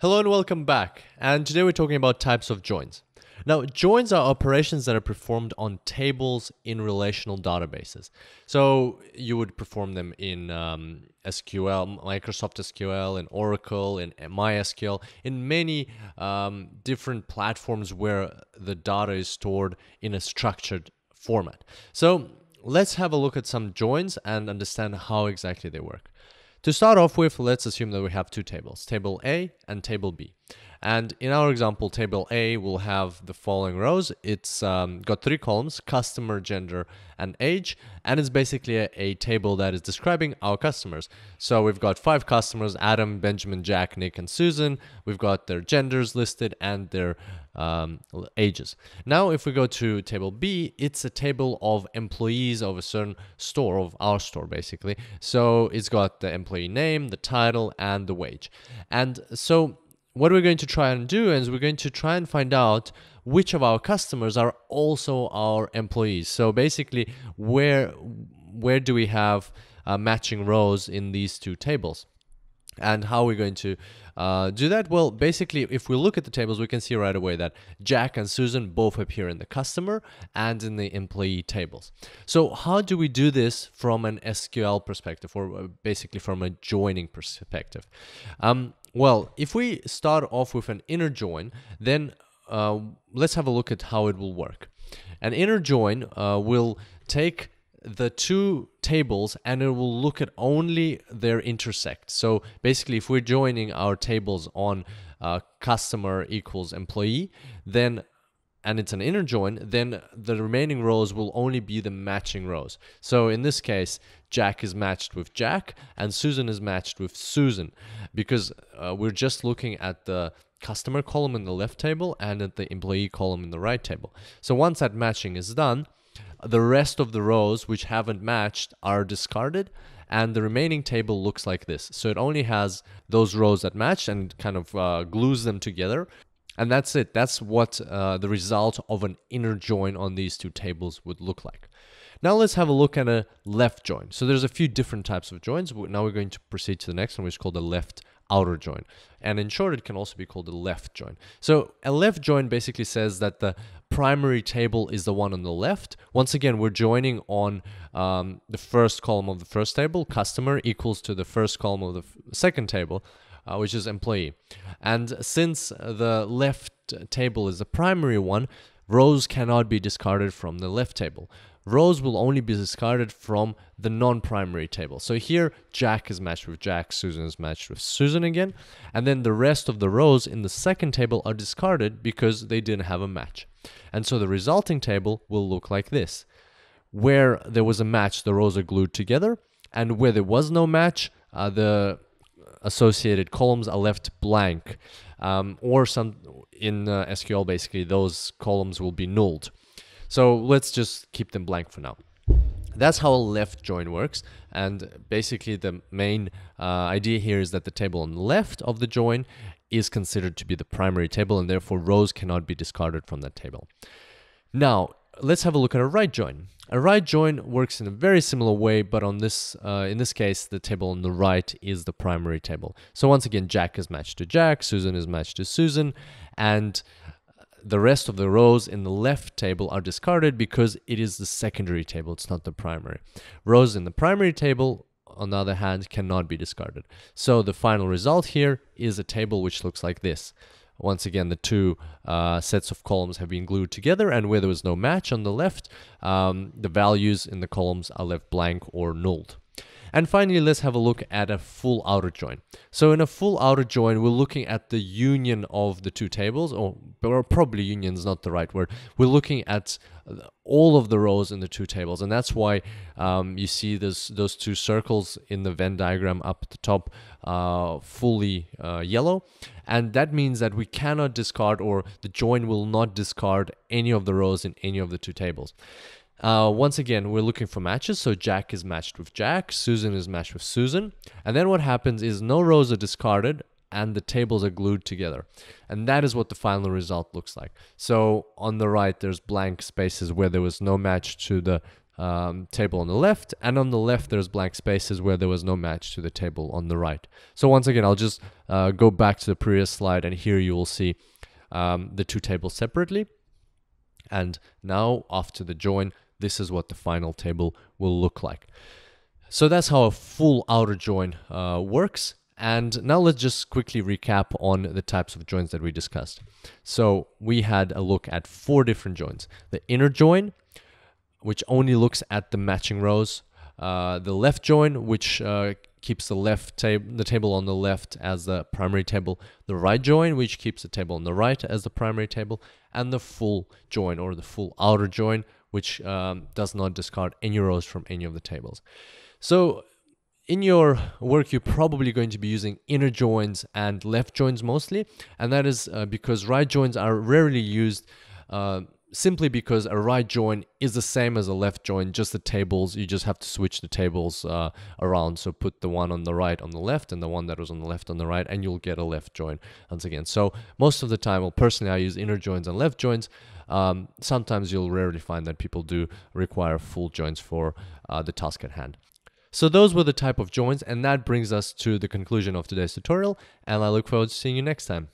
Hello and welcome back. And today we're talking about types of joins. Now, joins are operations that are performed on tables in relational databases. So you would perform them in um, SQL, Microsoft SQL, in Oracle, in MySQL, in many um, different platforms where the data is stored in a structured format. So let's have a look at some joins and understand how exactly they work. To start off with, let's assume that we have two tables, table A and table B. And in our example, table A will have the following rows. It's um, got three columns, customer, gender, and age. And it's basically a, a, table that is describing our customers. So we've got five customers, Adam, Benjamin, Jack, Nick, and Susan. We've got their genders listed and their um, ages. Now, if we go to table B, it's a table of employees of a certain store, of our store, basically. So it's got the employee name, the title, and the wage. And so what we're going to try and do is we're going to try and find out which of our customers are also our employees. So basically, where where do we have uh, matching rows in these two tables? And how we're going to uh, do that? Well, basically, if we look at the tables, we can see right away that Jack and Susan both appear in the customer and in the employee tables. So how do we do this from an SQL perspective or uh, basically from a joining perspective? Um, well, if we start off with an inner join, then uh, let's have a look at how it will work. An inner join uh, will take the two tables and it will look at only their intersect. So basically, if we're joining our tables on uh, customer equals employee, then and it's an inner join, then the remaining rows will only be the matching rows. So in this case, Jack is matched with Jack and Susan is matched with Susan because uh, we're just looking at the customer column in the left table and at the employee column in the right table. So once that matching is done, the rest of the rows which haven't matched are discarded and the remaining table looks like this. So it only has those rows that match and kind of uh, glues them together. And that's it. That's what uh, the result of an inner join on these two tables would look like. Now let's have a look at a left join. So there's a few different types of joins. Now we're going to proceed to the next one, which is called a left outer join. And in short, it can also be called a left join. So a left join basically says that the primary table is the one on the left. Once again, we're joining on um, the first column of the first table, customer equals to the first column of the second table, uh, which is employee. And since the left table is the primary one, rows cannot be discarded from the left table. Rows will only be discarded from the non-primary table. So here, Jack is matched with Jack, Susan is matched with Susan again, and then the rest of the rows in the second table are discarded because they didn't have a match. And so the resulting table will look like this. Where there was a match, the rows are glued together, and where there was no match, uh, the associated columns are left blank. Um, or some in uh, SQL, basically, those columns will be nulled. So let's just keep them blank for now. That's how a left join works. And basically the main uh, idea here is that the table on the left of the join is considered to be the primary table and therefore rows cannot be discarded from that table. Now, let's have a look at a right join. A right join works in a very similar way, but on this, uh, in this case, the table on the right is the primary table. So once again, Jack is matched to Jack, Susan is matched to Susan, and the rest of the rows in the left table are discarded because it is the secondary table, it's not the primary. Rows in the primary table on the other hand, cannot be discarded. So the final result here is a table which looks like this. Once again, the two uh, sets of columns have been glued together and where there was no match on the left, um, the values in the columns are left blank or nulled. And finally, let's have a look at a full outer join. So in a full outer join, we're looking at the union of the two tables, or, or probably union is not the right word. We're looking at all of the rows in the two tables, and that's why um, you see this, those two circles in the Venn diagram up at the top uh, fully uh, yellow. And that means that we cannot discard or the join will not discard any of the rows in any of the two tables. Uh, once again, we're looking for matches. So Jack is matched with Jack, Susan is matched with Susan. And then what happens is no rows are discarded and the tables are glued together. And that is what the final result looks like. So on the right, there's blank spaces where there was no match to the um, table on the left. And on the left, there's blank spaces where there was no match to the table on the right. So once again, I'll just uh, go back to the previous slide and here you will see um, the two tables separately. And now after the join, this is what the final table will look like. So that's how a full outer join uh, works. And now let's just quickly recap on the types of joins that we discussed. So we had a look at four different joins. The inner join, which only looks at the matching rows. Uh, the left join, which uh, keeps the left table, the table on the left as the primary table. The right join, which keeps the table on the right as the primary table. And the full join or the full outer join, which um, does not discard any rows from any of the tables. So in your work, you're probably going to be using inner joins and left joins mostly, and that is uh, because right joins are rarely used uh, simply because a right join is the same as a left join, just the tables, you just have to switch the tables uh, around. So put the one on the right on the left and the one that was on the left on the right, and you'll get a left join once again. So most of the time, well, personally, I use inner joins and left joins, um, sometimes you'll rarely find that people do require full joints for uh, the task at hand. So those were the type of joints and that brings us to the conclusion of today's tutorial and I look forward to seeing you next time.